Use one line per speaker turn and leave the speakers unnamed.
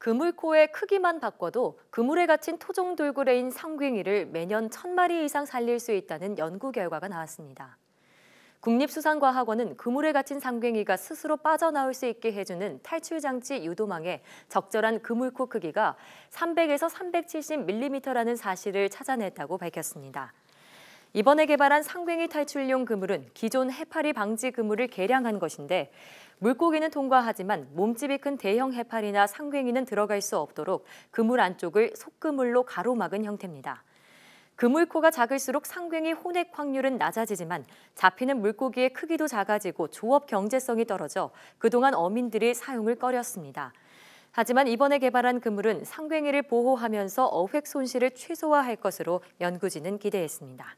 그물코의 크기만 바꿔도 그물에 갇힌 토종 돌고래인 상괭이를 매년 천마리 이상 살릴 수 있다는 연구 결과가 나왔습니다. 국립수산과학원은 그물에 갇힌 상괭이가 스스로 빠져나올 수 있게 해주는 탈출장치 유도망에 적절한 그물코 크기가 300에서 370mm라는 사실을 찾아냈다고 밝혔습니다. 이번에 개발한 상괭이 탈출용 그물은 기존 해파리 방지 그물을 개량한 것인데 물고기는 통과하지만 몸집이 큰 대형 해파리나 상괭이는 들어갈 수 없도록 그물 안쪽을 속그물로 가로막은 형태입니다. 그물코가 작을수록 상괭이 혼액 확률은 낮아지지만 잡히는 물고기의 크기도 작아지고 조업 경제성이 떨어져 그동안 어민들이 사용을 꺼렸습니다. 하지만 이번에 개발한 그물은 상괭이를 보호하면서 어획 손실을 최소화할 것으로 연구진은 기대했습니다.